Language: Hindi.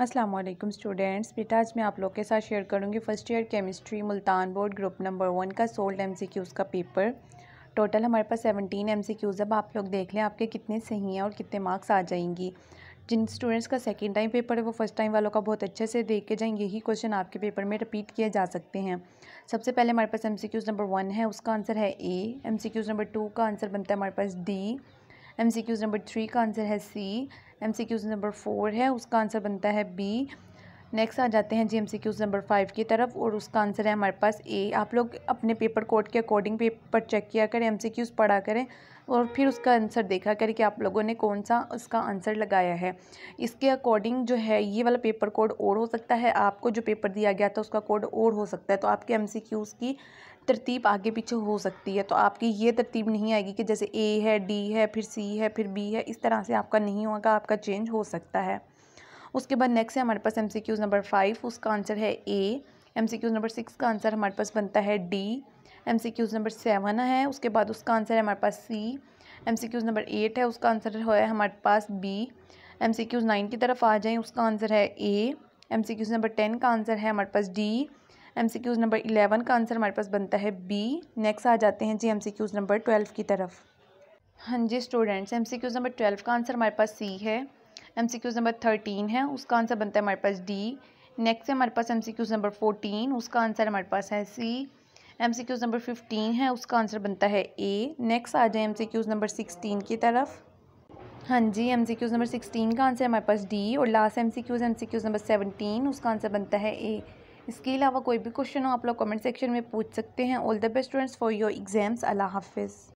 अस्सलाम वालेकुम स्टूडेंट्स बेटा आज मैं आप लोग के साथ शेयर करूंगी first year chemistry Multan board group number one का सोल्ड एम सी क्यूज़ का पेपर टोटल हमारे पास सेवनटीन एम सी क्यूज़ अब आप लोग देख लें आपके कितने सही हैं और कितने मार्क्स आ जाएंगी जिन स्टूडेंट्स का सेकेंड टाइम पेपर है वो फर्स्ट टाइम वालों का बहुत अच्छे से देख के जाएंगे यही क्वेश्चन आपके पेपर में रिपीट किए जा सकते हैं सबसे पहले हमारे पास M C Qs number one है उसका आंसर है A M C Qs number two का आंसर बनता है हमारे पास D M C Qs number three का आंसर है C M C Qs number four है उसका आंसर बनता है बी नेक्स्ट आ जाते हैं जी एम नंबर फाइव की तरफ और उसका आंसर है हमारे पास ए आप लोग अपने पेपर कोड के अकॉर्डिंग पेपर चेक किया करें एम पढ़ा करें और फिर उसका आंसर देखा करें कि आप लोगों ने कौन सा उसका आंसर लगाया है इसके अकॉर्डिंग जो है ये वाला पेपर कोड और हो सकता है आपको जो पेपर दिया गया था उसका कोड और हो सकता है तो आपके एम की तरतीब आगे पीछे हो सकती है तो आपकी ये तरतीब नहीं आएगी कि जैसे ए है डी है फिर सी है फिर बी है इस तरह से आपका नहीं होगा आपका चेंज हो सकता है उसके बाद नेक्स्ट है हमारे पास एम नंबर फाइव उसका आंसर है ए एम नंबर सिक्स का आंसर हमारे पास बनता है डी एम नंबर सेवन है उसके बाद उसका आंसर है हमारे पास सी एम नंबर एट है उसका आंसर है हमारे पास बी एम नाइन की तरफ आ जाएँ उसका आंसर है ए एम नंबर टेन का आंसर है हमारे पास डी एम नंबर इलेवन का आंसर हमारे पास बनता है बी नेक्स्ट आ जाते हैं जी एम नंबर ट्वेल्व की तरफ हाँ जी स्टूडेंट्स एम नंबर ट्वेल्व का आंसर हमारे पास सी है M C Qs number thirteen है उसका आंसर बनता है हमारे पास डी नेक्स्ट है हमारे पास M C Qs number fourteen उसका आंसर हमारे पास है C M C Qs number fifteen है उसका आंसर बनता है ए नेक्स्ट आ जाए M C Qs number sixteen की तरफ हाँ जी M C Qs number sixteen का आंसर हमारे पास डी और last M C Qs M C Qs number seventeen उसका आंसर बनता है ए इसके अलावा कोई भी क्वेश्चन हो आप लोग कमेंट सेक्शन में पूछ सकते हैं all the best students for your exams अल्लाह हाफिज़